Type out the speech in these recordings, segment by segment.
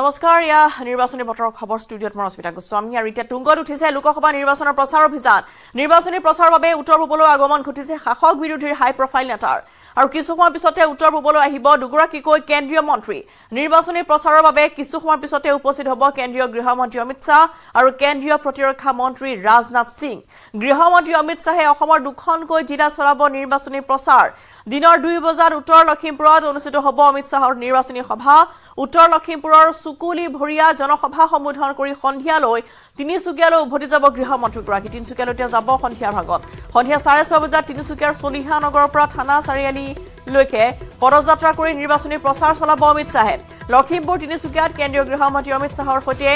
নমস্কাৰ এয়া নিৰ্বাচনী বতৰৰ খবৰ ষ্টুডিঅ'ত মই ৰশ্মিতা গোস্বামী আৰু এতিয়া তুংগত উঠিছে লোকসভা নিৰ্বাচনৰ প্ৰচাৰ অভিযান নিৰ্বাচনী প্ৰচাৰৰ বাবে উত্তৰ পূবলৈ আগমন ঘটিছে শাসক বিৰোধীৰ হাই প্ৰফাইল নেতাৰ আৰু কিছু সময়ৰ পিছতে উত্তৰ পূবলৈ আহিব দুগৰাকীকৈ কেন্দ্ৰীয় মন্ত্ৰী নিৰ্বাচনী প্ৰচাৰৰ বাবে কিছু সময়ৰ পিছতে উপস্থিত হ'ব কেন্দ্ৰীয় গৃহমন্ত্ৰী অমিত শ্বাহ আৰু কেন্দ্ৰীয় প্ৰতিৰক্ষা মন্ত্ৰী ৰাজনাথ সিং গৃহমন্ত্ৰী অমিত শ্বাহে অসমৰ দুখনকৈ জিলা চলাব নিৰ্বাচনী প্ৰচাৰ দিনৰ দুই বজাত উত্তৰ লখিমপুৰত অনুষ্ঠিত হ'ব অমিত শ্বাহৰ নিৰ্বাচনী সভা উত্তৰ লখিমপুৰৰ চুকুলি ভৰিয়া জনসভা সম্বোধন কৰি সন্ধিয়ালৈ তিনিচুকীয়ালৈ উভতি যাব গৃহমন্ত্ৰীগৰাকী তিনিচুকীয়ালৈ তেওঁ যাব সন্ধিয়াৰ ভাগত সন্ধিয়া চাৰে ছয় বজাত তিনিচুকীয়াৰ চলিহা নগৰৰ পৰা থানা চাৰিআলিলৈকে পদযাত্ৰা কৰি নিৰ্বাচনী প্ৰচাৰ চলাব অমিত শ্বাহে লখিমপুৰ তিনিচুকীয়াত কেন্দ্ৰীয় গৃহমন্ত্ৰী অমিত শ্বাহৰ সৈতে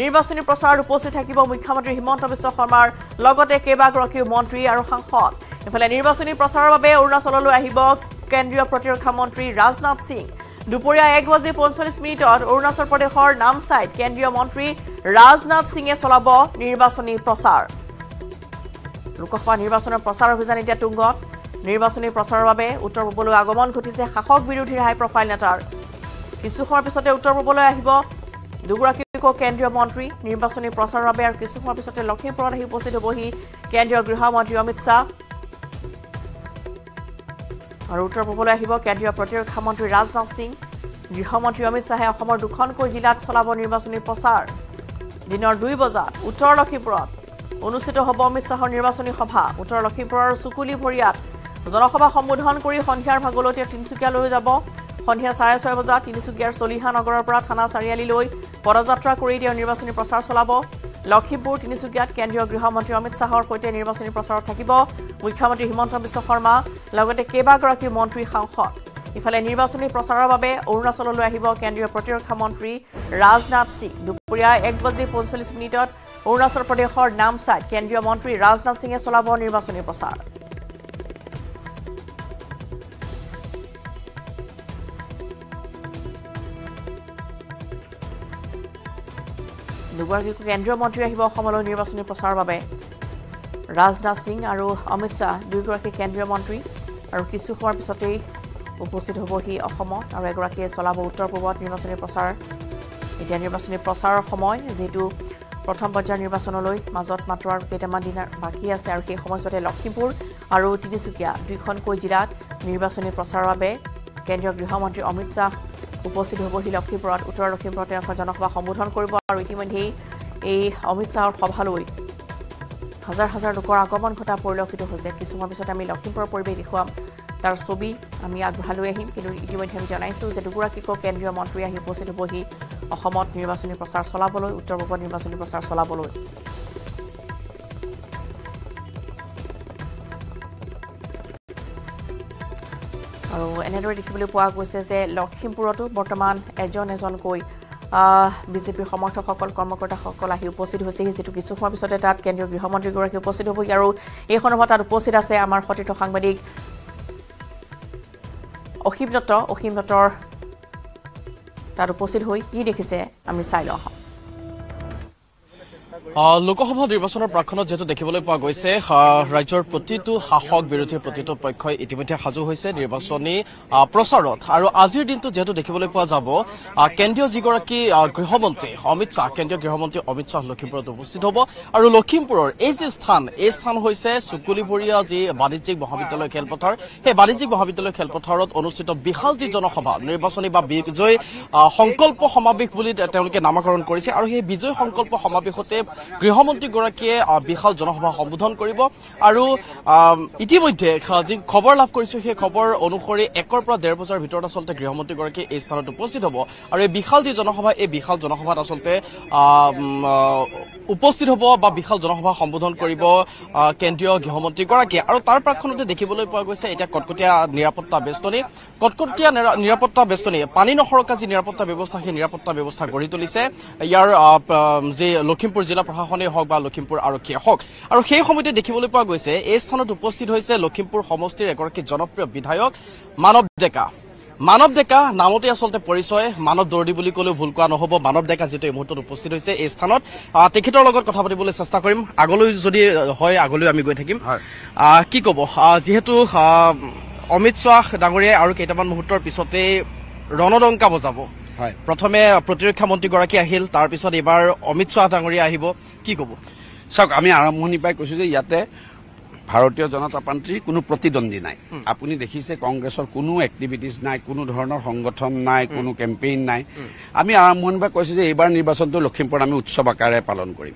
নিৰ্বাচনী প্ৰচাৰত উপস্থিত থাকিব মুখ্যমন্ত্ৰী হিমন্ত বিশ্ব শৰ্মাৰ লগতে কেইবাগৰাকীও মন্ত্ৰী আৰু সাংসদ ইফালে নিৰ্বাচনী প্ৰচাৰৰ বাবে অৰুণাচললৈ আহিব কেন্দ্ৰীয় প্ৰতিৰক্ষা মন্ত্ৰী ৰাজনাথ সিং দুপৰীয়া এক বাজি পঞ্চল্লিছ মিনিটত অৰুণাচল প্ৰদেশৰ নামচাইত কেন্দ্ৰীয় মন্ত্ৰী ৰাজনাথ সিঙে চলাব নিৰ্বাচনী প্ৰচাৰ লোকসভা নিৰ্বাচনৰ প্ৰচাৰ অভিযান এতিয়া তুংগত নিৰ্বাচনী প্ৰচাৰৰ বাবে উত্তৰ পূবলৈ আগমন ঘটিছে শাসক বিৰোধীৰ হাই প্ৰফাইল নেতাৰ কিছু সময়ৰ পিছতে উত্তৰ পূবলৈ আহিব দুগৰাকী কেন্দ্ৰীয় মন্ত্ৰী নিৰ্বাচনী প্ৰচাৰৰ বাবে আৰু কিছু সময়ৰ পিছতে লক্ষীমপুৰত আহি উপস্থিত হ'বহি কেন্দ্ৰীয় গৃহমন্ত্ৰী অমিত শ্বাহ আৰু উত্তৰ পূবলৈ আহিব কেন্দ্ৰীয় প্ৰতিৰক্ষা মন্ত্ৰী ৰাজনাথ সিং গৃহমন্ত্ৰী অমিত শ্বাহে অসমৰ দুখনকৈ জিলাত চলাব নিৰ্বাচনী প্ৰচাৰ দিনৰ দুই বজাত উত্তৰ লখিমপুৰত অনুষ্ঠিত হ'ব অমিত শ্বাহৰ নিৰ্বাচনী সভা উত্তৰ লখিমপুৰৰ লক্ষীমপুৰৰ ভৰিয়াত জনসভা সম্বোধন কৰি সন্ধিয়াৰ ভাগলৈ তেওঁ তিনিচুকীয়ালৈ যাব সন্ধিয়া চাৰে ছয় বজাত তিনিচুকীয়াৰ চলিহা নগৰৰ পৰা থানা চাৰিআলিলৈ পদযাত্ৰা কৰি তেওঁ নিৰ্বাচনী প্ৰচাৰ চলাব লক্ষীমপুৰ তিনিচুকীয়াত কেন্দ্ৰীয় গৃহমন্ত্ৰী অমিত শ্বাহৰ সৈতে নিৰ্বাচনী প্ৰচাৰত থাকিব মুখ্যমন্ত্ৰী হিমন্ত বিশ্ব শৰ্মা লগতে কেইবাগৰাকী মন্ত্ৰী সাংসদ ইফালে নিৰ্বাচনী প্ৰচাৰৰ বাবে অৰুণাচললৈ আহিব কেন্দ্ৰীয় প্ৰতিৰক্ষা মন্ত্ৰী ৰাজনাথ সিং দুপৰীয়া এক বাজি পঞ্চল্লিছ মিনিটত অৰুণাচল প্ৰদেশৰ নামচাইত কেন্দ্ৰীয় মন্ত্ৰী ৰাজনাথ সিঙে চলাব নিৰ্বাচনী প্ৰচাৰ দুগৰাকী কেন্দ্ৰীয় মন্ত্ৰী আহিব অসমলৈ নিৰ্বাচনী প্ৰচাৰৰ বাবে ৰাজনাথ সিং আৰু অমিত শ্বাহ দুয়োগৰাকী কেন্দ্ৰীয় মন্ত্ৰী আৰু কিছু সময়ৰ পিছতেই উপস্থিত হ'বহি অসমত আৰু এগৰাকীয়ে চলাব উত্তৰ পূবত নিৰ্বাচনী প্ৰচাৰ এতিয়া নিৰ্বাচনী প্ৰচাৰৰ সময় যিহেতু প্ৰথম পৰ্যায়ৰ নিৰ্বাচনলৈ মাজত মাত্ৰ আৰু কেইটামান দিন বাকী আছে আৰু সেই সময়ছোৱাতে লখিমপুৰ আৰু তিনিচুকীয়া দুইখনকৈ জিলাত নিৰ্বাচনী প্ৰচাৰৰ বাবে কেন্দ্ৰীয় গৃহমন্ত্ৰী অমিত শ্বাহ উপস্থিত হবহি লক্ষীপুৰত উত্তৰ লক্ষীপুৰত তেওঁ এখন জনসভা সম্বোধন কৰিব আৰু ইতিমধ্যেই এই অমিত শ্বাহৰ সভালৈ হাজাৰ হাজাৰ লোকৰ আগমন ঘটা পৰিলক্ষিত হৈছে কিছুমান পিছত আমি লক্ষীমপুৰৰ পৰিৱেশ দেখুৱাম তাৰ ছবি আমি আগবঢ়া লৈ আহিম কিন্তু ইতিমধ্যে আমি জনাইছোঁ যে দুগৰাকীকো কেন্দ্ৰীয় মন্ত্ৰী আহি উপস্থিত হবহি অসমত নিৰ্বাচনী প্ৰচাৰ চলাবলৈ উত্তৰ পূবত নিৰ্বাচনী প্ৰচাৰ চলাবলৈ আৰু এনেদৰে দেখিবলৈ পোৱা গৈছে যে লখিমপুৰতো বৰ্তমান এজন এজনকৈ বিজেপিৰ সমৰ্থকসকল কৰ্মকৰ্তাসকল আহি উপস্থিত হৈছেহি যিটো কিছু সময়ৰ পিছতে তাত কেন্দ্ৰীয় গৃহমন্ত্ৰীগৰাকী উপস্থিত হ'বহি আৰু এই সন্দৰ্ভত তাত উপস্থিত আছে আমাৰ সতীৰ্থ সাংবাদিক অসীম দত্ত অসীম দত্তৰ তাত উপস্থিত হৈ কি দেখিছে আমি চাই লওঁ আহোঁ লোকসভা নিৰ্বাচনৰ প্ৰাক্ষণত যিহেতু দেখিবলৈ পোৱা গৈছে ৰাজ্যৰ প্ৰতিটো শাসক বিৰোধীৰ প্ৰতিটো পক্ষই ইতিমধ্যে সাজু হৈছে নিৰ্বাচনী প্ৰচাৰত আৰু আজিৰ দিনটো যিহেতু দেখিবলৈ পোৱা যাব কেন্দ্ৰীয় যিগৰাকী গৃহমন্ত্ৰী অমিত শ্বাহ কেন্দ্ৰীয় গৃহমন্ত্ৰী অমিত শ্বাহ লখিমপুৰত উপস্থিত হ'ব আৰু লখিমপুৰৰ এই যি স্থান এই স্থান হৈছে চুকুলিবৰীয়া যি বাণিজ্যিক মহাবিদ্যালয় খেলপথাৰ সেই বাণিজ্যিক মহাবিদ্যালয় খেলপথাৰত অনুষ্ঠিত বিশাল যি জনসভা নিৰ্বাচনী বা বিজয় সংকল্প সমাৱেশ বুলি তেওঁলোকে নামাকৰণ কৰিছে আৰু সেই বিজয় সংকল্প সমাৱেশতে গৃহমন্ত্ৰীগৰাকীয়ে বিশাল জনসভা সম্বোধন কৰিব আৰু ইতিমধ্যে যি খবৰ লাভ কৰিছো সেই খবৰ অনুসৰি একৰ পৰা ডেৰ বজাৰ ভিতৰত আচলতে গৃহমন্ত্ৰীগৰাকী এই স্থানত উপস্থিত হ'ব আৰু এই বিশাল যি জনসভা এই বিশাল জনসভাত আচলতে উপস্থিত হ'ব বা বিশাল জনসভা সম্বোধন কৰিব কেন্দ্ৰীয় গৃহমন্ত্ৰীগৰাকীয়ে আৰু তাৰ প্ৰাকখনতে দেখিবলৈ পোৱা গৈছে এতিয়া কটকটীয়া নিৰাপত্তা বেষ্টনী কটকটীয়া নিৰাপত্তা বেষ্টনী পানী নসৰকা যি নিৰাপত্তা ব্যৱস্থা সেই নিৰাপত্তা ব্যৱস্থা গঢ়ি তুলিছে ইয়াৰ যি লখিমপুৰ জিলা প্ৰশাসনেই হওক বা লখিমপুৰ আৰক্ষীয়ে হওক আৰু সেই সময়তে দেখিবলৈ পোৱা গৈছে এই স্থানত উপস্থিত হৈছে লখিমপুৰ সমষ্টিৰ এগৰাকী জনপ্ৰিয় বিধায়ক মানৱ ডেকা মানৱ ডেকা নামতে আচলতে পৰিচয় মানৱ দৰ্দী বুলি ক'লেও ভুল কোৱা নহ'ব মানৱ ডেকা যিহেতু এই মুহূৰ্তত উপস্থিত হৈছে এই স্থানত তেখেতৰ লগত কথা পাতিবলৈ চেষ্টা কৰিম আগলৈ যদি হয় আগলৈ আমি গৈ থাকিম কি ক'ব যিহেতু অমিত শ্বাহ ডাঙৰীয়াই আৰু কেইটামান মুহূৰ্তৰ পিছতেই ৰণদংকা বজাব প্ৰথমে প্ৰতিৰক্ষা মন্ত্ৰীগৰাকী আহিল তাৰপিছত এইবাৰ অমিত শ্বাহ ডাঙৰীয়া আহিব কি ক'ব চাওক আমি আৰম্ভণিৰ পৰাই কৈছোঁ যে ইয়াতে ভাৰতীয় জনতা পাৰ্টীৰ কোনো প্ৰতিদ্বন্দ্বী নাই আপুনি দেখিছে কংগ্ৰেছৰ কোনো এক্টিভিটিজ নাই কোনো ধৰণৰ সংগঠন নাই কোনো কেম্পেইন নাই আমি আৰম্ভণিৰ পৰা কৈছোঁ যে এইবাৰ নিৰ্বাচনটো লখিমপুৰত আমি উৎসৱ আকাৰে পালন কৰিম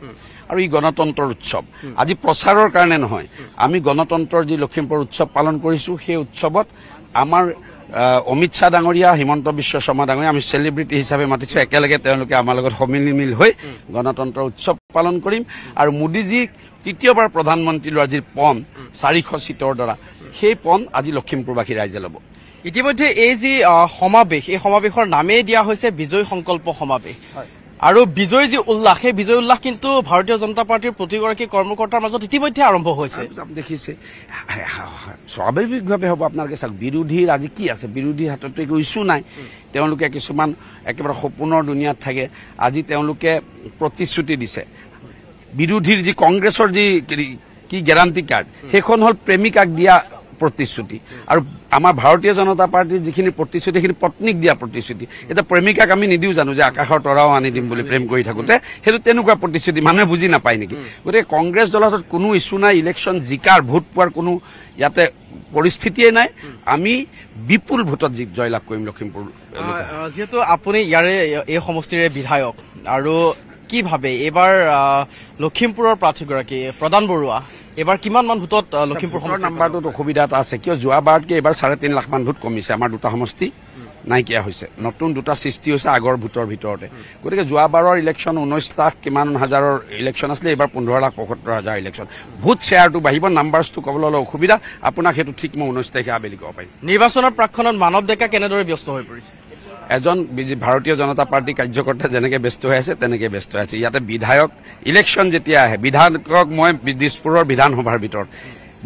আৰু ই গণতন্ত্ৰৰ উৎসৱ আজি প্ৰচাৰৰ কাৰণে নহয় আমি গণতন্ত্ৰৰ যি লখিমপুৰ উৎসৱ পালন কৰিছোঁ সেই উৎসৱত আমাৰ অমিত শাহ ডাঙৰীয়া হিমন্ত বিশ্ব শৰ্মা ডাঙৰীয়া আমি চেলিব্ৰিটি হিচাপে মাতিছো একেলগে তেওঁলোকে আমাৰ লগত সমিলমিল হৈ গণতন্ত্ৰ উৎসৱ পালন কৰিম আৰু মোদীজি তৃতীয়বাৰ প্ৰধানমন্ত্ৰী লোৱাৰ যি পণ চাৰিশ চিটৰ দ্বাৰা সেই পণ আজি লখিমপুৰবাসী ৰাইজে লব ইতিমধ্যে এই যি সমাৱেশ এই সমাৱেশৰ নামেই দিয়া হৈছে বিজয় সংকল্প সমাবেশ আৰু বিজয় যি উল্লাস সেই বিজয় উল্লাস কিন্তু ভাৰতীয় জনতা পাৰ্টীৰ প্ৰতিগৰাকী কৰ্মকৰ্তাৰ মাজত ইতিমধ্যে আৰম্ভ হৈছে দেখিছে স্বাভাৱিকভাৱে হ'ব আপোনালোকে চাওক বিৰোধীৰ আজি কি আছে বিৰোধীৰ হাততো একো ইচ্যু নাই তেওঁলোকে কিছুমান একেবাৰে সপোনৰ দুনিয়াত থাকে আজি তেওঁলোকে প্ৰতিশ্ৰুতি দিছে বিৰোধীৰ যি কংগ্ৰেছৰ যি কি গেৰাণ্টি কাৰ্ড সেইখন হ'ল প্ৰেমিকাক দিয়া প্ৰতিশ্ৰুতি আৰু আমাৰ ভাৰতীয় জনতা পাৰ্টীৰ যিখিনি প্ৰতিশ্ৰুতি সেইখিনি পত্নীক দিয়া প্ৰতিশ্ৰুতি এতিয়া প্ৰেমিকাক আমি নিদিও জানো যে আকাশৰ তৰাও আনি দিম বুলি প্ৰেম কৰি থাকোঁতে সেইটো তেনেকুৱা প্ৰতিশ্ৰুতি মানুহে বুজি নাপায় নেকি গতিকে কংগ্ৰেছ দলৰ হাতত কোনো ইছ্যু নাই ইলেকশ্যন জিকাৰ ভোট পোৱাৰ কোনো ইয়াতে পৰিস্থিতিয়ে নাই আমি বিপুল ভোটত জয়লাভ কৰিম লখিমপুৰ যিহেতু আপুনি ইয়াৰে এই সমষ্টিৰে বিধায়ক আৰু কি ভাবে এবাৰ লখিমপুৰৰ প্ৰাৰ্থীগৰাকী প্ৰদান বৰুৱা এইবাৰ কিমানমান ভোটত লখিমপুৰ নাম্বাৰটোত অসুবিধা এটা আছে কিয় যোৱাবাৰতকৈ এইবাৰ চাৰে তিনি লাখমান ভোট কমিছে আমাৰ দুটা সমষ্টি নাইকিয়া হৈছে নতুন দুটা সৃষ্টি হৈছে আগৰ ভোটৰ ভিতৰতে গতিকে যোৱাবাৰৰ ইলেকশ্যন ঊনৈছ লাখ কিমান হাজাৰৰ ইলেকশ্যন আছিলে এইবাৰ পোন্ধৰ লাখ পঁয়সত্তৰ হাজাৰ ইলেকশ্যন ভোট শ্বেয়াৰটো বাঢ়িব নাম্বাৰ্ছটো ক'বলৈ অলপ অসুবিধা আপোনাক সেইটো ঠিক মই ঊনৈছ তাৰিখে আবেলি ক'ব পাৰিম নিৰ্বাচনৰ প্ৰাকখনত মানৱ ডেকা কেনেদৰে ব্যস্ত হৈ পৰিছে এজন ভাৰতীয় জনতা পাৰ্টীৰ কাৰ্যকৰ্তা যেনেকৈ ব্যস্ত হৈ আছে তেনেকৈ ব্যস্ত হৈ আছে ইয়াতে বিধায়ক ইলেকশ্যন যেতিয়া আহে বিধায়কক মই দিছপুৰৰ বিধানসভাৰ ভিতৰত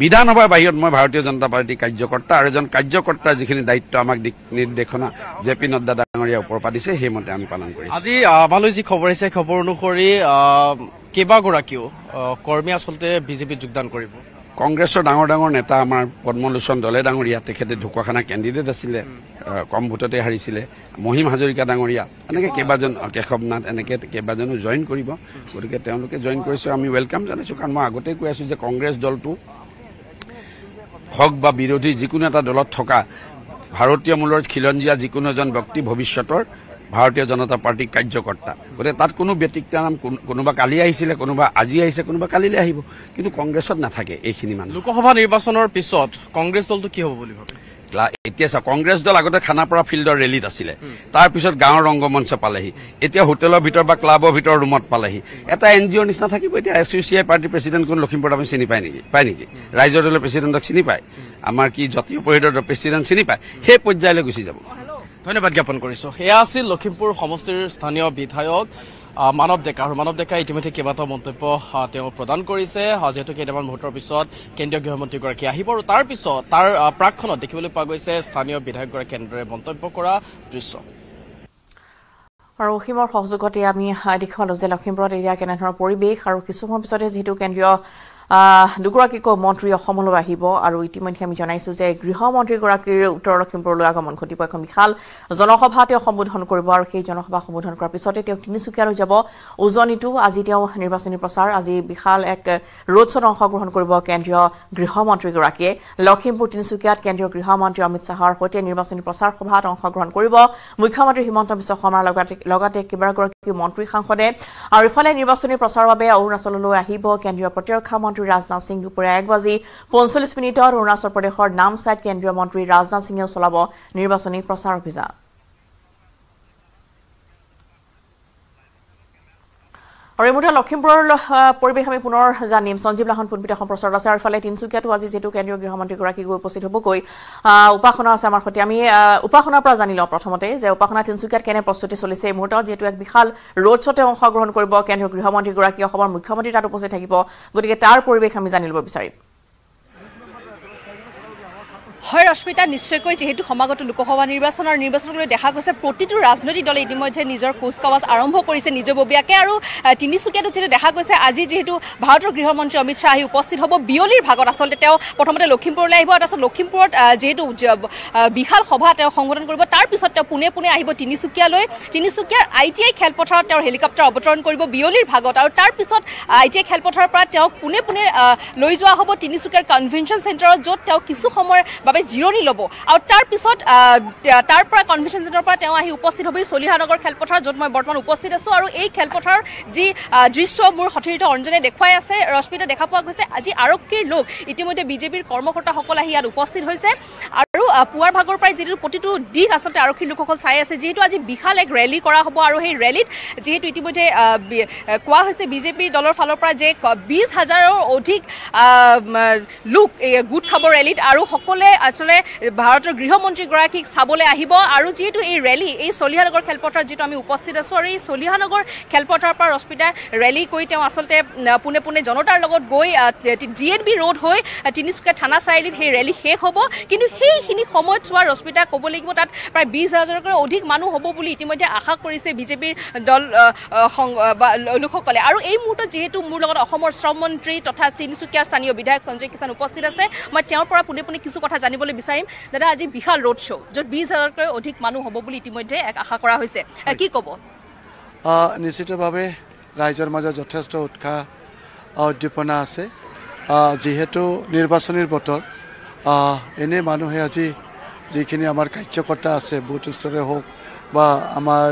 বিধানসভাৰ বাহিৰত মই ভাৰতীয় জনতা পাৰ্টীৰ কাৰ্যকৰ্তা আৰু এজন কাৰ্যকৰ্তাৰ যিখিনি দায়িত্ব আমাক নিৰ্দেশনা জে পি নড্ডা ডাঙৰীয়া ওপৰৰ পৰা দিছে সেইমতে আমি পালন কৰিম আজি আমালৈ যি খবৰ আহিছে খবৰ অনুসৰি কেইবাগৰাকীও কৰ্মী আচলতে বিজেপিত যোগদান কৰিব কংগ্ৰেছৰ ডাঙৰ ডাঙৰ নেতা আমাৰ পদ্মলোচন দলে ডাঙৰীয়া তেখেতে ঢুকুৱাখানা কেণ্ডিডেট আছিলে কম ভোটতে হাৰিছিলে মহিম হাজৰিকা ডাঙৰীয়া এনেকৈ কেইবাজন নাথ এনেকৈ কেইবাজনো জইন কৰিব গতিকে তেওঁলোকে জইন কৰিছোঁ আমি ৱেলকাম জনাইছোঁ কাৰণ মই আগতে কৈ আছোঁ যে কংগ্ৰেছ দলটো হওক বা বিৰোধী যিকোনো এটা দলত থকা ভাৰতীয় মূলৰ খিলঞ্জীয়া যিকোনো এজন ব্যক্তি ভৱিষ্যতৰ ভাৰতীয় জনতা পাৰ্টীৰ কাৰ্যকৰ্তা গতিকে তাত কোনো ব্যতিক্ৰাম কোনোবা কালি আহিছিলে কোনোবা আজি আহিছে কোনোবা কালিলৈ আহিব কিন্তু কংগ্ৰেছত নাথাকে এইখিনি মানুহ লোকসভা নিৰ্বাচনৰ পিছত কংগ্ৰেছ দলটো কি হ'ব বুলি ভাবে এতিয়া চাওক কংগ্ৰেছ দল আগতে খানাপাৰা ফিল্ডৰ ৰেলীত আছিলে তাৰপিছত গাঁৱৰ ৰংগমঞ্চ পালেহি এতিয়া হোটেলৰ ভিতৰত বা ক্লাবৰ ভিতৰত ৰুমত পালেহি এটা এন জি অ'ৰ নিচিনা থাকিব এতিয়া এছ চি আই পাৰ্টীৰ প্ৰেচিডেণ্ট কোনো লখিমপুৰত আপুনি চিনি পায় নেকি পায় নেকি ৰাইজৰ দলৰ প্ৰেচিডেণ্টক চিনি পায় আমাৰ কি জাতীয় পৰিষদৰ প্ৰেচিডেণ্ট চিনি পায় সেই পৰ্যায়লৈ গুচি যাব ধন্যবাদ জ্ঞাপন কৰিছো সেয়া আছিল লখিমপুৰ সমষ্টিৰ স্থানীয় বিধায়ক মানৱ ডেকা আৰু মানৱ ডেকাই ইতিমধ্যে কেইবাটাও মন্তব্য তেওঁ প্ৰদান কৰিছে যিহেতু কেইটামান মুহূৰ্তৰ পিছত কেন্দ্ৰীয় গৃহমন্ত্ৰীগৰাকী আহিব আৰু তাৰ পিছত তাৰ প্ৰাকখনত দেখিবলৈ পোৱা গৈছে স্থানীয় বিধায়কগৰাকী কেনেদৰে মন্তব্য কৰা দৃশ্য আৰু অসীমৰ সহযোগতে আমি দেখুৱালো যে লখিমপুৰত এৰিয়া কেনেধৰণৰ পৰিৱেশ আৰু কিছু সময়ৰ পিছতে যিহেতু কেন্দ্ৰীয় দুগৰাকী মন্ত্ৰী অসমলৈ আহিব আৰু ইতিমধ্যে আমি জনাইছো যে গৃহমন্ত্ৰীগৰাকীৰ উত্তৰ লখিমপুৰলৈ আগমন ঘটিব এখন বিশাল জনসভা তেওঁ সম্বোধন কৰিব আৰু সেই জনসভা সম্বোধন কৰাৰ পিছতে তেওঁ তিনিচুকীয়ালৈ যাব উজনিতো আজি তেওঁ নিৰ্বাচনী প্ৰচাৰ আজি বিশাল এক ৰোড শ্বত অংশগ্ৰহণ কৰিব কেন্দ্ৰীয় গৃহমন্ত্ৰীগৰাকীয়ে লখিমপুৰ তিনিচুকীয়াত কেন্দ্ৰীয় গৃহমন্ত্ৰী অমিত শ্বাহৰ সৈতে নিৰ্বাচনী প্ৰচাৰ সভাত অংশগ্ৰহণ কৰিব মুখ্যমন্ত্ৰী হিমন্ত বিশ্ব শৰ্মাৰ লগতে কেইবাগৰাকী মন্ত্ৰী সাংসদে আৰু ইফালে নিৰ্বাচনী প্ৰচাৰৰ বাবে অৰুণাচললৈ আহিব কেন্দ্ৰীয় প্ৰতিৰক্ষা মন্ত্ৰী মন্ত্রী রাজনাথ সিং দুপুরে এক বাজি পঞ্চল্লিশ মিনিটত অরুণাচল প্রদেশের নামচাইত কেন্দ্রীয় মন্ত্রী রাজনাথ সিংয়ে চলাব নির্বাচনী প্রচার অভিযান আৰু এই মুহূৰ্তে লখিমপুৰৰ পৰিৱেশ আমি পুনৰ জানিম সঞ্জীৱ লাহন পুনপিতা সম্প্ৰচাৰ আছে আৰু ইফালে তিনিচুকীয়াতো আজি যিহেতু কেন্দ্ৰীয় গৃহমন্ত্ৰীগৰাকী গৈ উপস্থিত হ'বগৈ উপাসনা আছে আমাৰ সৈতে আমি উপাসনাৰ পৰা জানি লওঁ প্ৰথমতে যে উপাসনা তিনিচুকীয়াত কেনে প্ৰস্তুতি চলিছে এই মুহূৰ্তত যিহেতু এক বিশাল ৰোড শ্বতে অংশগ্ৰহণ কৰিব কেন্দ্ৰীয় গৃহমন্ত্ৰীগৰাকী অসমৰ মুখ্যমন্ত্ৰী তাত উপস্থিত থাকিব গতিকে তাৰ পৰিৱেশ আমি জানি ল'ব বিচাৰিম হয় ৰশ্মিতা নিশ্চয়কৈ যিহেতু সমাগত লোকসভা নিৰ্বাচনৰ নিৰ্বাচনক লৈ দেখা গৈছে প্ৰতিটো ৰাজনৈতিক দলে ইতিমধ্যে নিজৰ কুচকাৱাজ আৰম্ভ কৰিছে নিজববীয়াকৈ আৰু তিনিচুকীয়াটো যিহেতু দেখা গৈছে আজি যিহেতু ভাৰতৰ গৃহমন্ত্ৰী অমিত শ্বাহ আহি উপস্থিত হ'ব বিয়লিৰ ভাগত আচলতে তেওঁ প্ৰথমতে লখিমপুৰলৈ আহিব আৰু তাৰপিছত লখিমপুৰত যিহেতু বিশাল সভা তেওঁ সংগঠন কৰিব তাৰপিছত তেওঁ পোনে পোনে আহিব তিনিচুকীয়ালৈ তিনিচুকীয়াৰ আই টি আই খেলপথাৰত তেওঁৰ হেলিকপ্টাৰ অৱতৰণ কৰিব বিয়লিৰ ভাগত আৰু তাৰপিছত আই টি আই খেলপথাৰৰ পৰা তেওঁক পোনে পোনে লৈ যোৱা হ'ব তিনিচুকীয়াৰ কনভেনশ্যন চেণ্টাৰত য'ত তেওঁ কিছু সময়ৰ বাবে মানে জিৰণি ল'ব আৰু তাৰপিছত তাৰ পৰা কনভেনশ্যন চেণ্টাৰৰ পৰা তেওঁ আহি উপস্থিত হ'বহি চলিহানগৰ খেলপথাৰ য'ত মই বৰ্তমান উপস্থিত আছোঁ আৰু এই খেলপথাৰ যি দৃশ্য মোৰ সঠিৰিত অঞ্জনে দেখুৱাই আছে ৰশ্মিতে দেখা পোৱা গৈছে আজি আৰক্ষীৰ লোক ইতিমধ্যে বিজেপিৰ কৰ্মকৰ্তাসকল আহি ইয়াত উপস্থিত হৈছে আৰু পুৱাৰ ভাগৰ পৰাই যিটো প্ৰতিটো দিশ আচলতে আৰক্ষীৰ লোকসকল চাই আছে যিহেতু আজি বিশাল এক ৰেলী কৰা হ'ব আৰু সেই ৰেলীত যিহেতু ইতিমধ্যে কোৱা হৈছে বিজেপিৰ দলৰ ফালৰ পৰা যে বিছ হাজাৰৰ অধিক লোক গোট খাব ৰেলীত আৰু সকলোৱে আচলতে ভাৰতৰ গৃহমন্ত্ৰীগৰাকীক চাবলৈ আহিব আৰু যিহেতু এই ৰেলী এই চলিহানগৰ খেলপথাৰত যিটো আমি উপস্থিত আছোঁ আৰু এই চলিহানগৰ খেলপথাৰৰ পৰা ৰশ্মিতাই ৰেলী কৰি তেওঁ আচলতে পোনে পোনে জনতাৰ লগত গৈ ডি এন বি ৰোড হৈ তিনিচুকীয়া থানা চাৰিআলিত সেই ৰেলী শেষ হ'ব কিন্তু সেইখিনি সময়ত চোৱা ৰশ্মিতাই ক'ব লাগিব তাত প্ৰায় বিছ হাজাৰতকৈ অধিক মানুহ হ'ব বুলি ইতিমধ্যে আশা কৰিছে বিজেপিৰ দল লোকসকলে আৰু এই মুহূৰ্তত যিহেতু মোৰ লগত অসমৰ শ্ৰমমন্ত্ৰী তথা তিনিচুকীয়া স্থানীয় বিধায়ক সঞ্জয় কিষাণ উপস্থিত আছে মই তেওঁৰ পৰা পোনে পোনে কিছু কথা জানিব জানিবলৈ বিচাৰিম দাদা আজি বিশাল ৰোড শ্ব' য'ত বিছ হাজাৰতকৈ অধিক মানুহ হ'ব বুলি ইতিমধ্যে আশা কৰা হৈছে কি ক'ব নিশ্চিতভাৱে ৰাইজৰ মাজত যথেষ্ট উৎসাহ উদ্দীপনা আছে যিহেতু নিৰ্বাচনীৰ বতৰ এনেই মানুহে আজি যিখিনি আমাৰ কাৰ্যকৰ্তা আছে বুথ স্তৰে হওক বা আমাৰ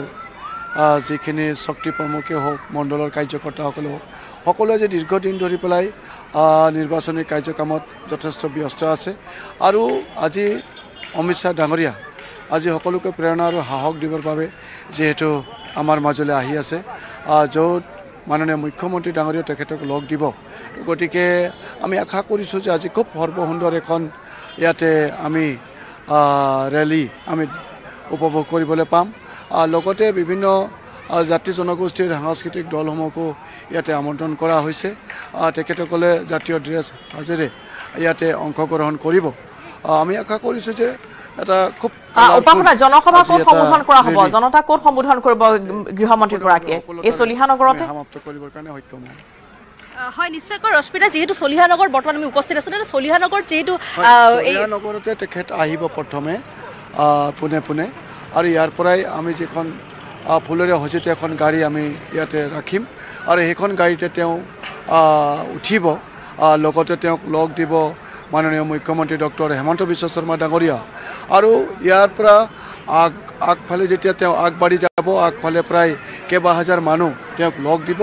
যিখিনি শক্তি প্ৰমুখেই হওক মণ্ডলৰ কাৰ্যকৰ্তাসকলে হওক সকলোৱে যে দীৰ্ঘদিন ধৰি পেলাই নিৰ্বাচনী কাৰ্যক্ৰমত যথেষ্ট ব্যস্ত আছে আৰু আজি অমিত শ্বাহ ডাঙৰীয়া আজি সকলোকে প্ৰেৰণা আৰু সাহস দিবৰ বাবে যিহেতু আমাৰ মাজলৈ আহি আছে য'ত মাননীয় মুখ্যমন্ত্ৰী ডাঙৰীয়া তেখেতক লগ দিব গতিকে আমি আশা কৰিছোঁ যে আজি খুব সৰ্বসুন্দৰ এখন ইয়াতে আমি ৰেলী আমি উপভোগ কৰিবলৈ পাম লগতে বিভিন্ন জাতি জনগোষ্ঠীৰ সাংস্কৃতিক দলসমূহকো ইয়াতে আমন্ত্ৰণ কৰা হৈছে তেখেতসকলে জাতীয় ড্ৰেছ সাজেৰে ইয়াতে অংশগ্ৰহণ কৰিব আমি আশা কৰিছোঁ যে এটা খুব উপাসনা জনসভা ক'ত সম্বোধন কৰা হ'ব জনতা ক'ত সম্বোধন কৰিব গৃহমন্ত্ৰীগৰাকীয়ে এই চলিহা নগৰতে সমাপ্ত কৰিবৰ কাৰণে সক্ষম হয় হয় নিশ্চয়কৈ ৰশ্মিতা যিহেতু চলিহা নগৰ বৰ্তমান আমি উপস্থিত আছোঁ তেন্তে চলিহা নগৰত যিহেতু চলিহা নগৰতে তেখেত আহিব প্ৰথমে পোনে পোনে আৰু ইয়াৰ পৰাই আমি যিখন ফুলেৰে সজিত এখন গাড়ী আমি ইয়াতে ৰাখিম আৰু সেইখন গাড়ীতে তেওঁ উঠিব লগতে তেওঁক লগ দিব মাননীয় মুখ্যমন্ত্ৰী ডক্টৰ হেমন্ত বিশ্ব শৰ্মা ডাঙৰীয়া আৰু ইয়াৰ পৰা আগ আগফালে যেতিয়া তেওঁ আগবাঢ়ি যাব আগফালে প্ৰায় কেইবা হাজাৰ মানুহ তেওঁক লগ দিব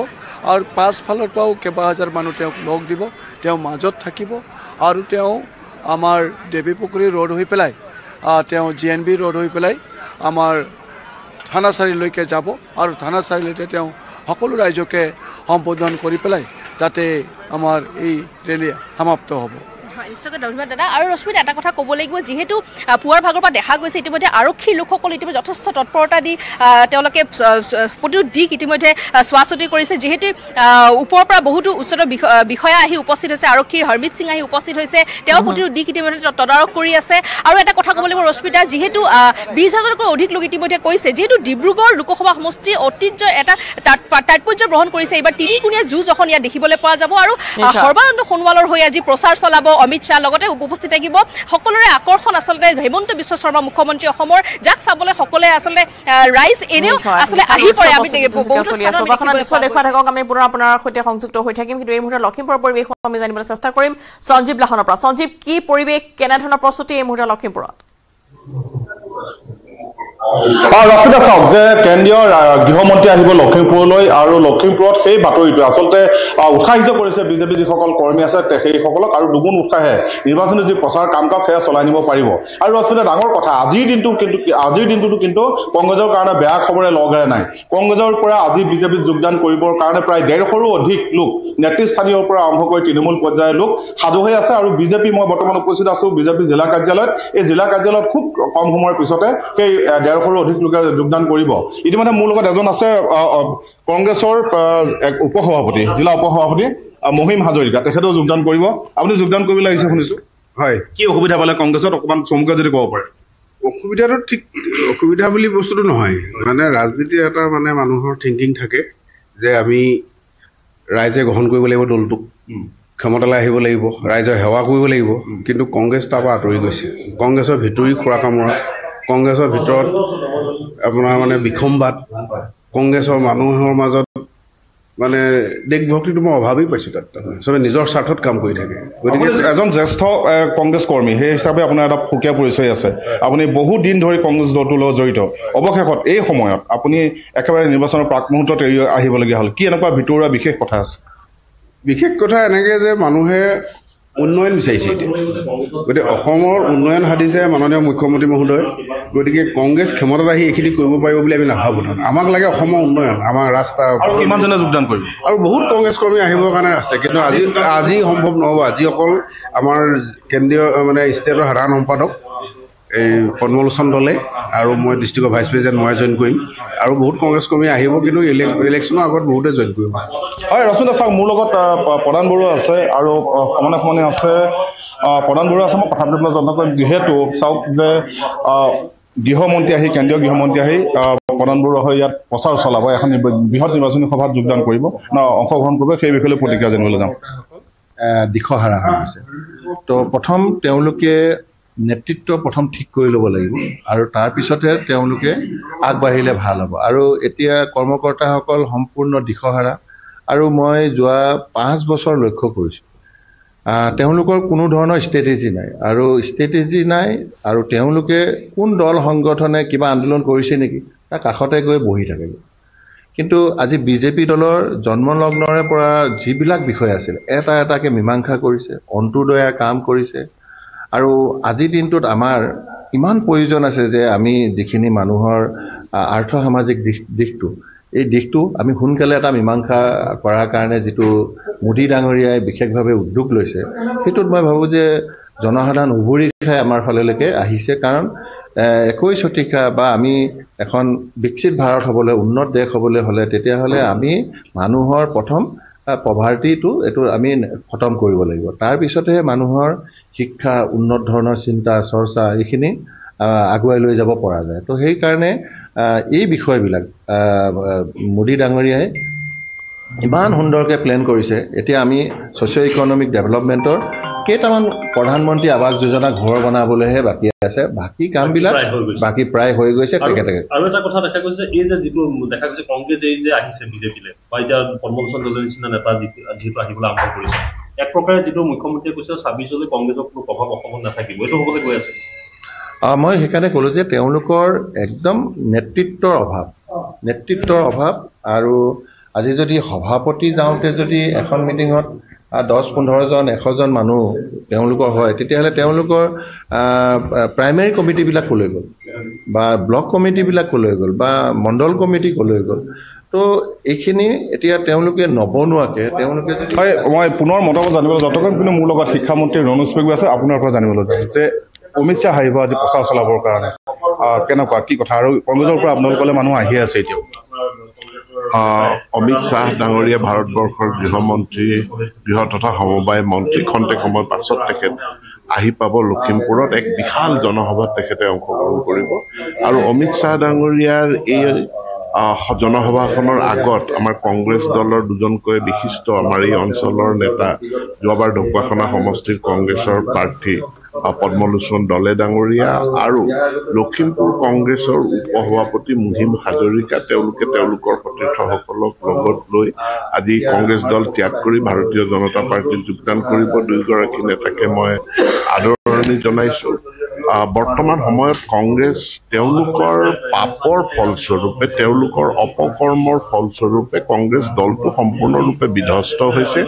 আৰু পাছফালৰ পৰাও কেইবা হাজাৰ মানুহ তেওঁক লগ দিব তেওঁ মাজত থাকিব আৰু তেওঁ আমাৰ দেৱী পুখুৰী ৰোড হৈ পেলাই তেওঁ জি এন বি ৰোড হৈ পেলাই আমাৰ থানাচাৰিলৈকে যাব আৰু থানা তেওঁ সকলো ৰাইজকে সম্বোধন কৰি পেলাই তাতে আমাৰ এই ৰেলী সমাপ্ত হ'ব নিশ্চয়কৈ ধন্যবাদ দাদা আৰু ৰশ্মিতা এটা কথা ক'ব লাগিব যিহেতু পুৱাৰ ভাগৰ পৰা দেখা গৈছে ইতিমধ্যে আৰক্ষী লোকসকল ইতিমধ্যে যথেষ্ট তৎপৰতা দি তেওঁলোকে প্ৰতিটো দিশ ইতিমধ্যে চোৱা চোৱাচুতি কৰিছে যিহেতু ওপৰৰ পৰা বহুতো উচ্চতৰ বিষয়া আহি উপস্থিত হৈছে আৰক্ষীৰ হৰমিত সিং আহি উপস্থিত হৈছে তেওঁ প্ৰতিটো দিশ ইতিমধ্যে তদাৰক কৰি আছে আৰু এটা কথা ক'ব লাগিব ৰশ্মিতা যিহেতু বিশ হাজাৰতকৈ অধিক লোক ইতিমধ্যে কৈছে যিহেতু ডিব্ৰুগড় লোকসভা সমষ্টি ঐতিহ্য এটা তাৎপৰ্য গ্ৰহণ কৰিছে এইবাৰ তিনিকোণীয়া যুঁজ এখন ইয়াত দেখিবলৈ পোৱা যাব আৰু সৰ্বানন্দ সোণোৱালৰ হৈ আজি প্ৰচাৰ চলাব অমিত শ্বাহ লগতে উপস্থিত থাকিব সকলোৰে আকৰ্ষণ আচলতে হেমন্ত বিশ্ব শৰ্মা মুখ্যমন্ত্ৰী অসমৰ যাক চাবলৈ সকলোৱে আচলতে ৰাইজ এনেও আচলতে আহি পৰে আমি দেখুৱাই থাকক আমি পুনৰ আপোনাৰ সৈতে সংযুক্ত হৈ থাকিম কিন্তু এই মুহূৰ্তত লখিমপুৰৰ পৰিৱেশ আমি জানিবলৈ চেষ্টা কৰিম সঞ্জীৱ লাহনৰ পৰা সঞ্জীৱ কি পৰিৱেশ কেনেধৰণৰ প্ৰস্তুতি এই মুহূৰ্তত লখিমপুৰত আৰু ৰাস্তাতে চাওক যে কেন্দ্ৰীয় গৃহমন্ত্ৰী আহিব লখিমপুৰলৈ আৰু লখিমপুৰত সেই বাতৰিটোৱে আচলতে উৎসাহিত কৰিছে বিজেপি যিসকল কৰ্মী আছে সেইসকলক আৰু দুগুণ উৎসাহে নিৰ্বাচনী যি প্ৰচাৰ কাম কাজ সেয়া চলাই নিব পাৰিব আৰু আচলতে ডাঙৰ কথা আজিৰ দিনটো কিন্তু আজিৰ দিনটোতো কিন্তু কংগ্ৰেছৰ কাৰণে বেয়া খবৰে লগেৰে নাই কংগ্ৰেছৰ পৰা আজি বিজেপিত যোগদান কৰিবৰ কাৰণে প্ৰায় ডেৰশৰো অধিক লোক নেতৃস্থানীয়ৰ পৰা আৰম্ভ কৰি তৃণমূল পৰ্যায়ৰ লোক সাজু হৈ আছে আৰু বিজেপি মই বৰ্তমান উপস্থিত আছোঁ বিজেপি জিলা কাৰ্যালয়ত এই জিলা কাৰ্যালয়ত খুব কম সময়ৰ পিছতে সেই ডেৰ হাজাৰৰো অধিক লোকে যোগদান কৰিব ইতিমধ্যে মোৰ লগত এজন আছে কংগ্ৰেছৰ উপসভাপতি জিলা সভাপতি মহিম হাজৰিকা তেখেতেও যোগদান কৰিব আপুনি যোগদান কৰিবলৈ আহিছে শুনিছো হয় কি অসুবিধা পালে কংগ্ৰেছত অকণমান চমুকৈ যদি ক'ব পাৰে অসুবিধাটো ঠিক অসুবিধা বুলি বস্তুটো নহয় মানে ৰাজনীতি এটা মানে মানুহৰ থিংকিং থাকে যে আমি ৰাইজে গ্ৰহণ কৰিব লাগিব দলটোক ক্ষমতালৈ আহিব লাগিব ৰাইজৰ সেৱা কৰিব লাগিব কিন্তু কংগ্ৰেছ তাৰপৰা আঁতৰি গৈছে কংগ্ৰেছৰ ভিতৰি খোৰা কামৰা কংগ্ৰেছৰ ভিতৰত আপোনাৰ মানে বিসম্বাদ কংগ্ৰেছৰ মানুহৰ মাজত মানে দেশভক্তিটো মই অভাৱেই পাইছোঁ তাত চবে নিজৰ স্বাৰ্থত কাম কৰি থাকে গতিকে এজন জ্যেষ্ঠ কংগ্ৰেছ কৰ্মী সেই হিচাপে আপোনাৰ এটা সুকীয়া পৰিচয় আছে আপুনি বহুত দিন ধৰি কংগ্ৰেছ দলটোৰ লগত জড়িত অৱশেষত এই সময়ত আপুনি একেবাৰে নিৰ্বাচনৰ প্ৰাক মুহূৰ্তত এৰি আহিবলগীয়া হ'ল কি এনেকুৱা ভিতৰুৱা বিশেষ কথা আছে বিশেষ কথা এনেকৈ যে মানুহে উন্নয়ন বিচাৰিছে এতিয়া গতিকে অসমৰ উন্নয়ন সাধিছে মাননীয় মুখ্যমন্ত্ৰী মহোদয় গতিকে কংগ্ৰেছ ক্ষমতাত আহি এইখিনি কৰিব পাৰিব বুলি আমি নাভাবোঁ আমাক লাগে অসমৰ উন্নয়ন আমাৰ ৰাস্তা কিমানজনে যোগদান কৰিব আৰু বহুত কংগ্ৰেছ কৰ্মী আহিবৰ কাৰণে আছে কিন্তু আজি আজি সম্ভৱ নহ'ব আজি অকল আমাৰ কেন্দ্ৰীয় মানে ষ্টেটৰ সাধাৰণ সম্পাদক এই পদ্মলোচন দলে আৰু মই ডিষ্ট্ৰিক্টৰ ভাইচ প্ৰেচিডেণ্ট মই জইন কৰিম আৰু বহুত কংগ্ৰেছ কৰ্মী আহিব কিন্তু ইলেকশ্যনৰ আগত বহুতে জইন কৰিব হয় ৰশ্মিতা চাওক মোৰ লগত প্ৰধান বৰুৱা আছে আৰু সমানে সমানে আছে প্ৰধান বৰুৱা আছে মই কথাটো পাতিবলৈ জনাব যিহেতু চাওক যে গৃহমন্ত্ৰী আহি কেন্দ্ৰীয় গৃহমন্ত্ৰী আহি প্ৰধান বৰুৱা হৈ ইয়াত প্ৰচাৰ চলাব এখন বৃহৎ নিৰ্বাচনী সভাত যোগদান কৰিব ন অংশগ্ৰহণ কৰিব সেই বিষয়লৈ প্ৰতিক্ৰিয়া জানিবলৈ যাওঁ দিশহাৰা হৈছে তো প্ৰথম তেওঁলোকে নেতৃত্ব প্ৰথম ঠিক কৰি ল'ব লাগিব আৰু তাৰপিছতহে তেওঁলোকে আগবাঢ়িলে ভাল হ'ব আৰু এতিয়া কৰ্মকৰ্তাসকল সম্পূৰ্ণ দিশহাৰা আৰু মই যোৱা পাঁচ বছৰ লক্ষ্য কৰিছোঁ তেওঁলোকৰ কোনো ধৰণৰ ষ্ট্ৰেটেজি নাই আৰু ষ্ট্ৰেটেজি নাই আৰু তেওঁলোকে কোন দল সংগঠনে কিবা আন্দোলন কৰিছে নেকি তাৰ কাষতে গৈ বহি থাকিব কিন্তু আজি বিজেপি দলৰ জন্মলগ্নৰে পৰা যিবিলাক বিষয় আছিল এটা এটাকৈ মীমাংসা কৰিছে অন্তোদয়া কাম কৰিছে আৰু আজিৰ দিনটোত আমাৰ ইমান প্ৰয়োজন আছে যে আমি যিখিনি মানুহৰ আৰ্থ সামাজিক দিশ দিশটো এই দিশটো আমি সোনকালে এটা মীমাংসা কৰাৰ কাৰণে যিটো মোদী ডাঙৰীয়াই বিশেষভাৱে উদ্যোগ লৈছে সেইটোত মই ভাবোঁ যে জনসাধাৰণ উভৰি খাই আমাৰ ফাললৈকে আহিছে কাৰণ একৈছ শতিকা বা আমি এখন বিকশিত ভাৰত হ'বলৈ উন্নত দেশ হ'বলৈ হ'লে তেতিয়াহ'লে আমি মানুহৰ প্ৰথম পভাৰ্টিটো এইটো আমি খতম কৰিব লাগিব তাৰপিছতহে মানুহৰ শিক্ষা উন্নত ধৰণৰ চিন্তা চৰ্চা এইখিনি আগুৱাই লৈ যাব পৰা যায় তো সেইকাৰণে এই বিষয়বিলাক মোদী ডাঙৰীয়াই ইমান সুন্দৰকৈ প্লেন কৰিছে এতিয়া আমি ছ'চিয় ইকনমিক ডেভেলপমেণ্টৰ কেইটামান প্ৰধানমন্ত্ৰী আৱাস যোজনা ঘৰ বনাবলৈহে বাকী আছে বাকী কামবিলাক বাকী প্ৰায় হৈ গৈছে আৰু এটা কথা দেখা গৈছে এই যে যিটো দেখা গৈছে কংগ্ৰেছ এই যে আহিছে বিজেপিলৈ বা এতিয়া পদ্মভূষণ গগৈ নিচিনা নেতা যিটো আহিবলৈ আৰম্ভ কৰিছে এক প্ৰকাৰে যিটো মুখ্যমন্ত্ৰীয়ে কৈছে ছাব্বিছলৈ কংগ্ৰেছৰ কোনো প্ৰভাৱ অসমত নাথাকিব এইটো হ'বলৈ গৈ আছে মই সেইকাৰণে ক'লোঁ যে তেওঁলোকৰ একদম নেতৃত্বৰ অভাৱ নেতৃত্বৰ অভাৱ আৰু আজি যদি সভাপতি যাওঁতে যদি এখন মিটিঙত দহ পোন্ধৰজন এশজন মানুহ তেওঁলোকৰ হয় তেতিয়াহ'লে তেওঁলোকৰ প্ৰাইমেৰী কমিটিবিলাক কলৈ গ'ল বা ব্লক কমিটিবিলাক কলৈ গ'ল বা মণ্ডল কমিটি কলৈ গ'ল to এইখিনি এতিয়া তেওঁলোকে নবনোৱাকে তেওঁলোকে হয় মই পুনৰ মতামত জানিবলৈ যতক্ষণ কিন্তু মোৰ লগত শিক্ষামন্ত্ৰী ৰণোজ পেগু আছে আপোনাৰ পৰা জানিবলৈ যে অমিত শ্বাহ আহিব আজি প্ৰচাৰ চলাবৰ কাৰণে কেনেকুৱা কি কথা আৰু কংগ্ৰেছৰ পৰা আপোনালোকলৈ মানুহ আহি আছে এতিয়াও অমিত শ্বাহ ডাঙৰীয়া ভাৰতবৰ্ষৰ গৃহমন্ত্ৰী গৃহ তথা সমবায় মন্ত্ৰী খন্তেক সময়ৰ পাছত তেখেত আহি পাব লখিমপুৰত এক বিশাল জনসভাত তেখেতে অংশগ্ৰহণ কৰিব আৰু অমিত শ্বাহ ডাঙৰীয়াৰ এই জনসভাখনৰ আগত আমাৰ কংগ্ৰেছ দলৰ দুজনকৈ বিশিষ্ট আমাৰ এই অঞ্চলৰ নেতা যোৱাবাৰ ঢকুৱাখানা সমষ্টিৰ কংগ্ৰেছৰ প্ৰাৰ্থী পদ্মলোচন দলে ডাঙৰীয়া আৰু লখিমপুৰ কংগ্ৰেছৰ উপ সভাপতি মুহিম হাজৰিকা তেওঁলোকে তেওঁলোকৰ সতীৰ্থসকলক লগত লৈ আজি কংগ্ৰেছ দল ত্যাগ কৰি ভাৰতীয় জনতা পাৰ্টীত যোগদান কৰিব দুয়োগৰাকী নেতাকে মই আদৰণি জনাইছোঁ বৰ্তমান সময়ত কংগ্ৰেছ তেওঁলোকৰ পাপৰ ফলস্বৰূপে তেওঁলোকৰ অপকৰ্মৰ ফলস্বৰূপে কংগ্ৰেছ দলটো সম্পূৰ্ণৰূপে বিধ্বস্ত হৈছে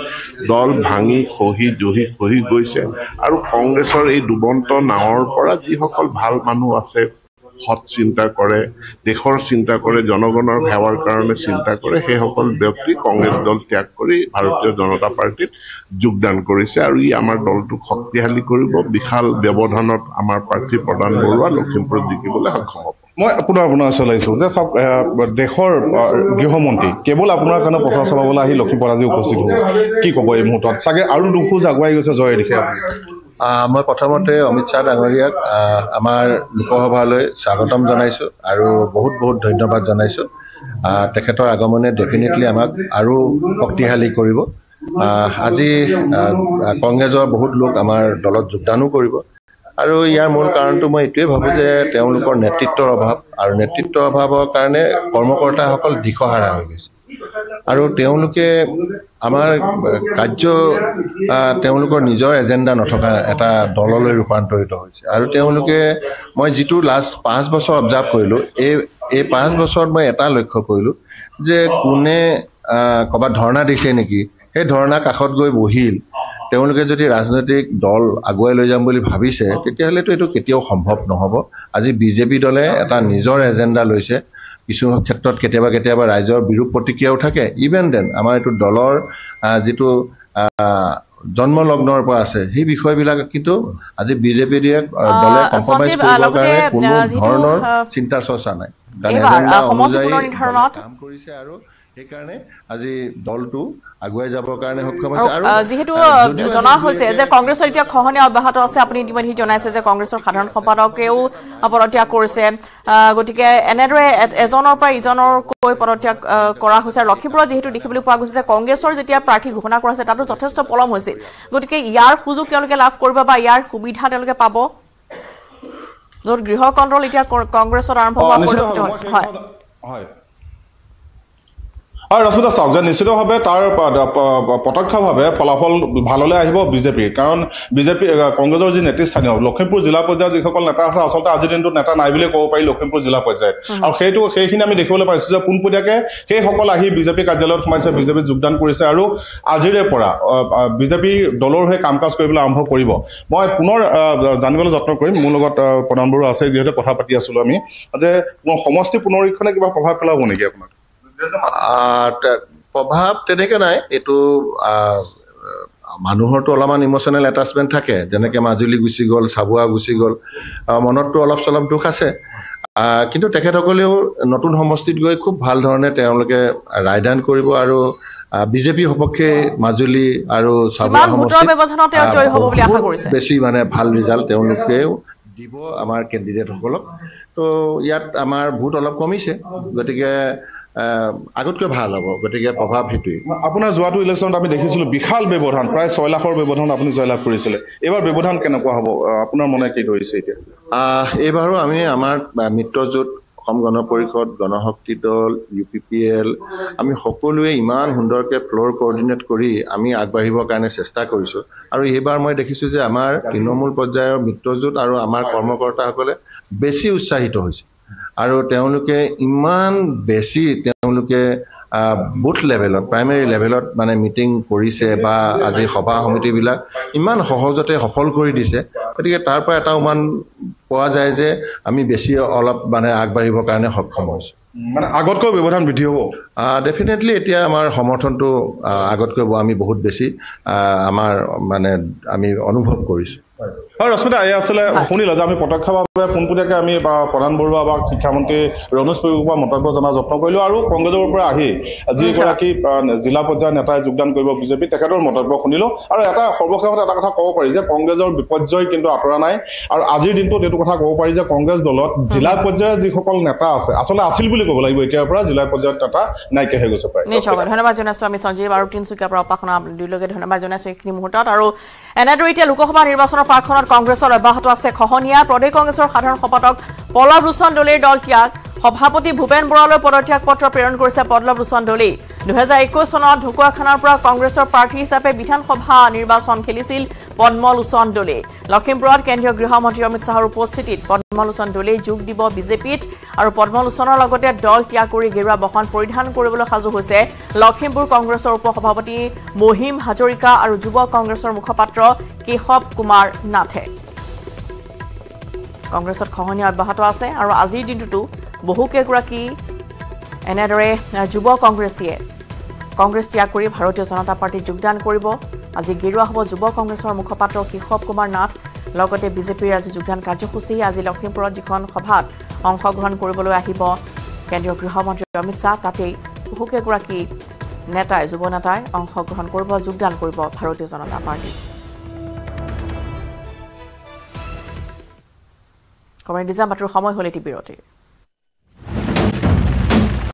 দল ভাঙি খহি জহি খহি গৈছে আৰু কংগ্ৰেছৰ এই ডুবন্ত নাৱৰ পৰা যিসকল ভাল মানুহ আছে সৎচিন্তা কৰে দেশৰ চিন্তা কৰে জনগণৰ সেৱাৰ কাৰণে চিন্তা কৰে সেইসকল ব্যক্তি কংগ্ৰেছ দল ত্যাগ কৰি ভাৰতীয় জনতা পাৰ্টীত যোগদান কৰিছে আৰু ই আমাৰ দলটোক শক্তিশালী কৰিব বিশাল ব্যৱধানত আমাৰ প্ৰাৰ্থী প্ৰদান বৰুৱা লখিমপুৰত জিকিবলৈ সক্ষম হ'ব মই পুনৰ আপোনাৰ ওচৰলৈ আহিছোঁ যে চাওক দেশৰ গৃহমন্ত্ৰী কেৱল আপোনাৰ কাৰণে প্ৰচাৰ চলাবলৈ আহি লখিমপুৰ আজি উপস্থিত হ'ব কি ক'ব এই মুহূৰ্তত চাগে আৰু দুখোজ আগুৱাই গৈছে জয় দিশে মই প্ৰথমতে অমিত শ্বাহ ডাঙৰীয়াক আমাৰ লোকসভালৈ স্বাগতম জনাইছোঁ আৰু বহুত বহুত ধন্যবাদ জনাইছোঁ তেখেতৰ আগমনে ডেফিনেটলি আমাক আৰু শক্তিশালী কৰিব আজি কংগ্ৰেছৰ বহুত লোক আমাৰ দলত যোগদানো কৰিব আৰু ইয়াৰ মূল কাৰণটো মই এইটোৱেই ভাবোঁ যে তেওঁলোকৰ নেতৃত্বৰ অভাৱ আৰু নেতৃত্বৰ অভাৱৰ কাৰণে কৰ্মকৰ্তাসকল দিশহাৰা হৈ গৈছে আৰু তেওঁলোকে আমাৰ কাৰ্য তেওঁলোকৰ নিজৰ এজেণ্ডা নথকা এটা দললৈ ৰূপান্তৰিত হৈছে আৰু তেওঁলোকে মই যিটো লাষ্ট পাঁচ বছৰ অবজাৰ্ভ কৰিলোঁ এই এই পাঁচ বছৰত মই এটা লক্ষ্য কৰিলোঁ যে কোনে ক'ৰবাত ধৰ্ণা দিছে নেকি সেই ধৰ্ণা কাষত গৈ বহিল তেওঁলোকে যদি ৰাজনৈতিক দল আগুৱাই লৈ যাম বুলি ভাবিছে তেতিয়াহ'লেতো এইটো কেতিয়াও সম্ভৱ নহ'ব আজি বিজেপি দলে এটা নিজৰ এজেণ্ডা লৈছে কিছু ক্ষেত্ৰত কেতিয়াবা কেতিয়াবা ৰাইজৰ বিৰূপ প্ৰতিক্ৰিয়াও থাকে ইভেন দেন আমাৰ এইটো দলৰ যিটো জন্মলগ্নৰ পৰা আছে সেই বিষয়বিলাক কিন্তু আজি বিজেপিৰে দলে কম্প্ৰমাইজ কৰিবৰ কাৰণে কোনো ধৰণৰ চিন্তা চৰ্চা নাই কাম কৰিছে আৰু সেইকাৰণে আজি দলটো আগুৱাই যাবৰ কাৰণে সক্ষম আছে আৰু যিহেতু জনা হৈছে যে কংগ্ৰেছৰ এতিয়া খহনীয়া অব্যাহত আছে আপুনি ইতিমধ্যে জনাইছে যে কংগ্ৰেছৰ সাধাৰণ সম্পাদকেও পদত্যাগ কৰিছে গতিকে এনেদৰে এজনৰ পৰা ইজনৰকৈ পদত্যাগ কৰা হৈছে আৰু লক্ষীমপুৰত যিহেতু দেখিবলৈ পোৱা গৈছে যে কংগ্ৰেছৰ যেতিয়া প্ৰাৰ্থী ঘোষণা কৰা হৈছে তাতো যথেষ্ট পলম হৈছিল গতিকে ইয়াৰ সুযোগ তেওঁলোকে লাভ কৰিব বা ইয়াৰ সুবিধা তেওঁলোকে পাব য'ত গৃহ কণ্ট্ৰল এতিয়া কংগ্ৰেছত আৰম্ভ হোৱা পৰিলক্ষিত হয় হয় আৰু ৰশ্মিতা চাওক যে নিশ্চিতভাৱে তাৰ প্ৰত্যক্ষভাৱে ফলাফল ভাললৈ আহিব বিজেপিৰ কাৰণ বিজেপি কংগ্ৰেছৰ যি নেতৃস্থানীয় লখিমপুৰ জিলা পৰ্যায়ৰ যিসকল নেতা আছে আচলতে আজিৰ দিনটো নেতা নাই বুলিয়ে ক'ব পাৰি লখিমপুৰ জিলা পৰ্যায়ত আৰু সেইটো সেইখিনি আমি দেখিবলৈ পাইছোঁ যে পোনপটীয়াকে সেইসকল আহি বিজেপি কাৰ্যালয়ত সোমাইছে বিজেপিত যোগদান কৰিছে আৰু আজিৰে পৰা বিজেপি দলৰ হৈ কাম কাজ কৰিবলৈ আৰম্ভ কৰিব মই পুনৰ জানিবলৈ যত্ন কৰিম মোৰ লগত প্ৰধান বড়ো আছে যিহেতু কথা পাতি আছিলোঁ আমি যে মোৰ সমষ্টি পুনৰীক্ষণে কিবা প্ৰভাৱ পেলাব নেকি আপোনাক প্ৰভাৱ তেনেকে নাই এইটো মানুহৰটো অলপমান ইম'চনেল এটাচমেণ্ট থাকে যেনেকে মাজুলী গুচি গ'ল চাবুৱা গুচি গ'ল মনততো অলপ চলপ দুখ আছে কিন্তু তেখেতসকলেও নতুন সমষ্টিত গৈ খুব ভাল ধৰণে তেওঁলোকে ৰায়দান কৰিব আৰু বিজেপি সপক্ষে মাজুলী আৰু বেছি মানে ভাল ৰিজাল্ট তেওঁলোকেও দিব আমাৰ কেণ্ডিডেটসকলক ত' ইয়াত আমাৰ ভোট অলপ কমিছে গতিকে আগতকৈ ভাল হ'ব গতিকে প্ৰভাৱ সেইটোৱে আপোনাৰ যোৱাটো ইলেকশ্যনত আমি দেখিছিলোঁ বিশাল ব্যৱধান প্ৰায় ছয় লাখৰ ব্যৱধান আপুনি জয়লাভ কৰিছিলে এইবাৰ ব্যৱধান কেনেকুৱা হ'ব আপোনাৰ মনে কি ধৰিছে এতিয়া এইবাৰো আমি আমাৰ মিত্ৰজোঁট অসম গণ পৰিষদ গণশক্তি দল ইউ পি পি এল আমি সকলোৱে ইমান সুন্দৰকৈ ফ্ল'ৰ কৰ্ডিনেট কৰি আমি আগবাঢ়িবৰ কাৰণে চেষ্টা কৰিছোঁ আৰু এইবাৰ মই দেখিছোঁ যে আমাৰ তৃণমূল পৰ্যায়ৰ মিত্ৰজোঁট আৰু আমাৰ কৰ্মকৰ্তাসকলে বেছি উৎসাহিত হৈছে আৰু তেওঁলোকে ইমান বেছি তেওঁলোকে বুথ লেভেলত প্ৰাইমেৰী লেভেলত মানে মিটিং কৰিছে বা আজি সভা সমিতিবিলাক ইমান সহজতে সফল কৰি দিছে গতিকে তাৰ পৰা এটা উমান পোৱা যায় যে আমি বেছি অলপ মানে আগবাঢ়িবৰ কাৰণে সক্ষম হৈছোঁ মানে আগতকৈ ব্যৱধান বৃদ্ধি হ'ব ডেফিনেটলি এতিয়া আমাৰ সমৰ্থনটো আগতকৈ আমি বহুত বেছি আমাৰ মানে আমি অনুভৱ কৰিছোঁ হয় ৰশ্মিতা এই আছিলে শুনি লওঁ যে আমি প্ৰত্যক্ষভাৱে পোনপটীয়াকৈ আমি বা প্ৰধান বৰুৱা বা শিক্ষামন্ত্ৰী ৰণেশ পৰিগৰ পৰা মন্তব্য জনাৰ যত্ন কৰিলোঁ আৰু কংগ্ৰেছৰ পৰা আহি যিগৰাকী জিলা পৰ্যায়ৰ নেতাই যোগদান কৰিব বিজেপি তেখেতৰ মন্তব্য শুনিলোঁ আৰু এটা সৰ্বশেষত এটা কথা ক'ব পাৰি যে কংগ্ৰেছৰ বিপৰ্যয় কিন্তু আঁতৰা নাই আৰু আজিৰ দিনটোত এইটো কথা ক'ব পাৰি যে কংগ্ৰেছ দলত জিলা পৰ্যায়ৰ যিসকল নেতা আছে আচলতে আছিল বুলি ক'ব লাগিব এতিয়াৰ পৰা জিলা পৰ্যায়ত এটা নাইকিয়া হৈ গৈছে প্ৰায় নিশ্চয় ধন্যবাদ জনাইছোঁ আমি সঞ্জীৱ আৰু তিনিচুকীয়াৰ পৰা উপাসনা দুয়োলৈকে ধন্যবাদ জনাইছোঁ এইখিনি মুহূৰ্তত আৰু এনেদৰে এতিয়া লোকসভা নিৰ্বাচনৰ পাৰ্কখনত কংগ্ৰেছৰ অব্যাহত আছে খহনীয়া প্ৰদেশ কংগ্ৰেছৰ সাধাৰণ সম্পাদক পল্লভ ভূষণ দলেৰ দল ত্যাগ সভাপতি ভূপেন বৰালৈ পদত্যাগ পত্ৰ প্ৰেৰণ কৰিছে পদ্মব ভূষণ দলি দুহেজাৰ একৈছ চনত ঢকুৱাখানাৰ পৰা কংগ্ৰেছৰ প্ৰাৰ্থী হিচাপে বিধানসভা নিৰ্বাচন খেলিছিল পদ্মলোচন দলে লখিমপুৰত কেন্দ্ৰীয় গৃহমন্ত্ৰী অমিত শ্বাহৰ উপস্থিতিত পদ্মলোচন দলে যোগ দিব বিজেপিত আৰু পদ্মলোচনৰ লগতে দল ত্যাগ কৰি গেৰুৱা বহন পৰিধান কৰিবলৈ সাজু হৈছে লখিমপুৰ কংগ্ৰেছৰ উপ সভাপতি মহিম হাজৰিকা আৰু যুৱ কংগ্ৰেছৰ মুখপাত্ৰ কেশৱ কুমাৰ নাথে কংগ্ৰেছত খহনীয়া অব্যাহত আছে আৰু আজিৰ দিনটোতো বহুকেইগৰাকী এনেদৰে যুৱ কংগ্ৰেছীয়ে কংগ্ৰেছ ত্যাগ কৰি ভাৰতীয় জনতা পাৰ্টীত যোগদান কৰিব আজি গেৰুৱা হ'ব যুৱ কংগ্ৰেছৰ মুখপাত্ৰ কেশৱ কুমাৰ নাথ লগতে বিজেপিৰ আজি যোগদান কাৰ্যসূচী আজি লখিমপুৰত যিখন সভাত অংশগ্ৰহণ কৰিবলৈ আহিব কেন্দ্ৰীয় গৃহমন্ত্ৰী অমিত শ্বাহ তাতেই বহুকেইগৰাকী নেতাই যুৱ নেতাই অংশগ্ৰহণ কৰিব যোগদান কৰিব ভাৰতীয় জনতা পাৰ্টীত সময় হ'লে এটি বিৰতিৰ